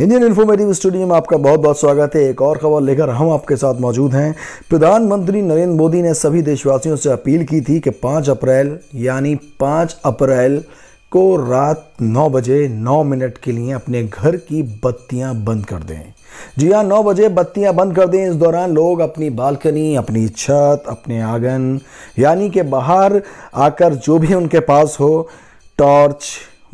Indian informative studio में आपका बहुत बहुत स्वागत है एक और खबर लेकर हम आपके साथ मौजूद हैं प्रधानमंत्री नरेंद्र मोदी ने सभी देशवासियों से अपील की थी कि 5 अप्रैल यानी 5 अप्रैल को रात 9 बजे 9 मिनट के लिए अपने घर की बत्तियां बंद कर दें जी हाँ नौ बजे बत्तियां बंद कर दें इस दौरान लोग अपनी बालकनी अपनी छत अपने आंगन यानी कि बाहर आकर जो भी उनके पास हो टॉर्च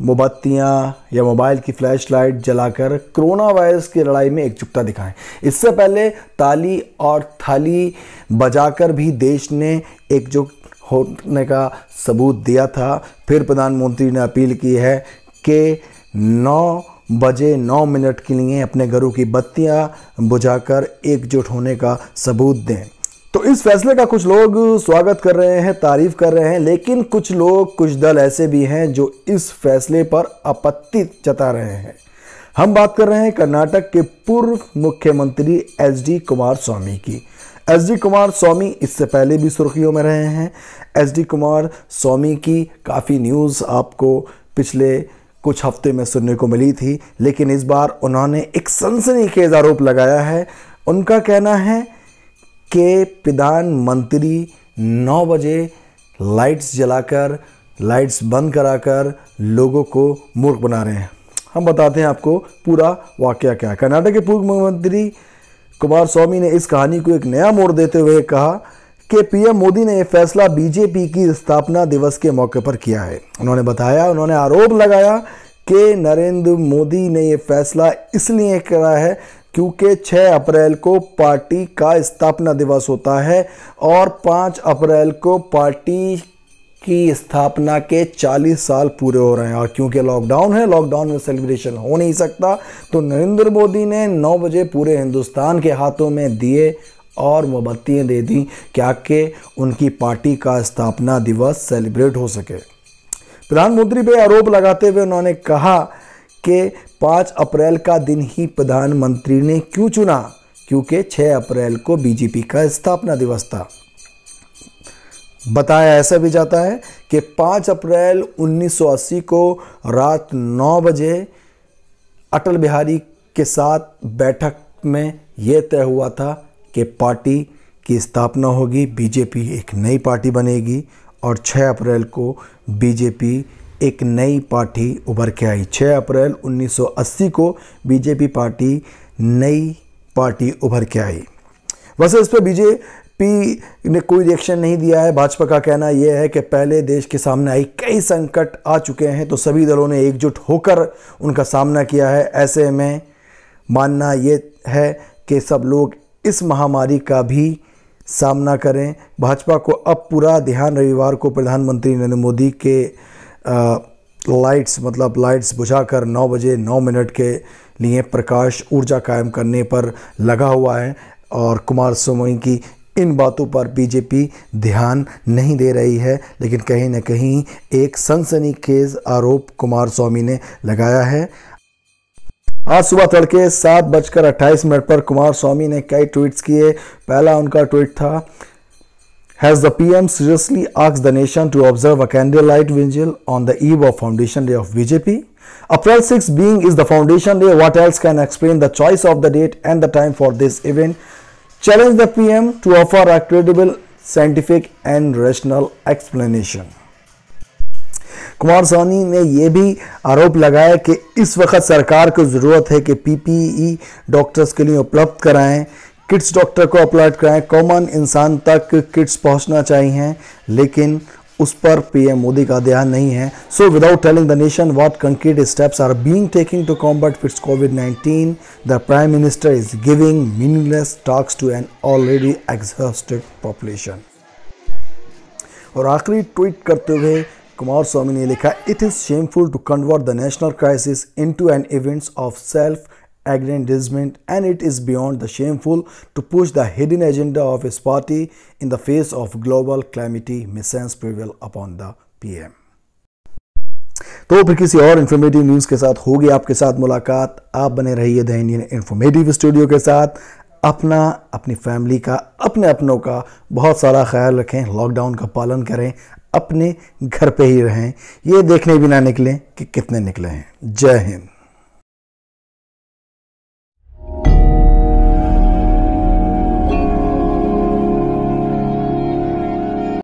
मोमबत्तियाँ या मोबाइल की फ्लैश लाइट जलाकर कोरोना वायरस की लड़ाई में एकजुटता दिखाएं इससे पहले ताली और थाली बजाकर भी देश ने एकजुट होने का सबूत दिया था फिर प्रधानमंत्री ने अपील की है कि नौ बजे नौ मिनट के लिए अपने घरों की बत्तियां बुझाकर एकजुट होने का सबूत दें तो इस फैसले का कुछ लोग स्वागत कर रहे हैं तारीफ कर रहे हैं लेकिन कुछ लोग कुछ दल ऐसे भी हैं जो इस फैसले पर आपत्ति जता रहे हैं हम बात कर रहे हैं कर्नाटक के पूर्व मुख्यमंत्री एच डी कुमार स्वामी की एच डी कुमार स्वामी इससे पहले भी सुर्खियों में रहे हैं एच डी कुमार स्वामी की काफ़ी न्यूज़ आपको पिछले कुछ हफ्ते में सुनने को मिली थी लेकिन इस बार उन्होंने एक सनसनीखेज आरोप लगाया है उनका कहना है के प्रधानमंत्री 9 बजे लाइट्स जलाकर लाइट्स बंद कराकर लोगों को मूर्ख बना रहे हैं हम बताते हैं आपको पूरा वाक्य क्या है कर्नाटक के पूर्व मुख्यमंत्री कुमार स्वामी ने इस कहानी को एक नया मोड़ देते हुए कहा कि पीएम मोदी ने यह फैसला बीजेपी की स्थापना दिवस के मौके पर किया है उन्होंने बताया उन्होंने आरोप लगाया कि नरेंद्र मोदी ने यह फैसला इसलिए करा है क्योंकि 6 अप्रैल को पार्टी का स्थापना दिवस होता है और 5 अप्रैल को पार्टी की स्थापना के 40 साल पूरे हो रहे हैं और क्योंकि लॉकडाउन है लॉकडाउन में सेलिब्रेशन हो नहीं सकता तो नरेंद्र मोदी ने 9 बजे पूरे हिंदुस्तान के हाथों में दिए और मोमबत्तियाँ दे दी क्या कि उनकी पार्टी का स्थापना दिवस सेलिब्रेट हो सके प्रधानमंत्री पे आरोप लगाते हुए उन्होंने कहा कि पाँच अप्रैल का दिन ही प्रधानमंत्री ने क्यों चुना क्योंकि छः अप्रैल को बीजेपी का स्थापना दिवस था बताया ऐसा भी जाता है कि 5 अप्रैल 1980 को रात 9 बजे अटल बिहारी के साथ बैठक में यह तय हुआ था कि पार्टी की स्थापना होगी बीजेपी एक नई पार्टी बनेगी और 6 अप्रैल को बीजेपी एक नई पार्टी उभर के आई 6 अप्रैल 1980 को बीजेपी पार्टी नई पार्टी उभर के आई वैसे इस पर बीजेपी ने कोई रिएक्शन नहीं दिया है भाजपा का कहना यह है कि पहले देश के सामने आई कई संकट आ चुके हैं तो सभी दलों ने एकजुट होकर उनका सामना किया है ऐसे में मानना ये है कि सब लोग इस महामारी का भी सामना करें भाजपा को अब पूरा ध्यान रविवार को प्रधानमंत्री नरेंद्र मोदी के लाइट्स मतलब लाइट्स बुझाकर 9 बजे 9 मिनट के लिए प्रकाश ऊर्जा कायम करने पर लगा हुआ है और कुमार स्वामी की इन बातों पर बीजेपी ध्यान नहीं दे रही है लेकिन कहीं ना कहीं एक सनसनीखेज आरोप कुमार स्वामी ने लगाया है आज सुबह तड़के सात बजकर अट्ठाईस मिनट पर कुमार स्वामी ने कई ट्वीट्स किए पहला उनका ट्वीट था Has the PM seriously asked the nation to observe a candlelight vigil on the eve of Foundation Day of BJP? April 6 being is the Foundation Day, what else can explain the choice of the date and the time for this event? Challenge the PM to offer a credible, scientific and rational explanation. Kumar Soni ने यह भी आरोप लगाया कि इस वक्त सरकार को ज़रूरत है कि पीपीई डॉक्टर्स के लिए उपलब्ध कराएं किड्स डॉक्टर को अपलॉट कराएं कॉमन इंसान तक किड्स पहुंचना चाहिए लेकिन उस पर पीएम मोदी का ध्यान नहीं है so without telling the nation what concrete steps are being taking to combat fits COVID 19 the prime minister is giving meaningless talks to an already exhausted population और आखिरी ट्वीट करते हुए कुमार स्वामी ने लिखा it is shameful to convert the national crisis into an events of self aggrandizement and it is beyond the shameful to push the hidden agenda of his party in the face of global calamity missions prevail upon the PM. तो फिर किसी और informative news के साथ होगी आपके साथ मुलाकात आप बने रहिए द इंडियन इन्फॉर्मेटिव स्टूडियो के साथ अपना अपनी फैमिली का अपने अपनों का बहुत सारा ख्याल रखें लॉकडाउन का पालन करें अपने घर पे ही रहें ये देखने भी ना निकलें कि कितने निकले हैं जय हिंद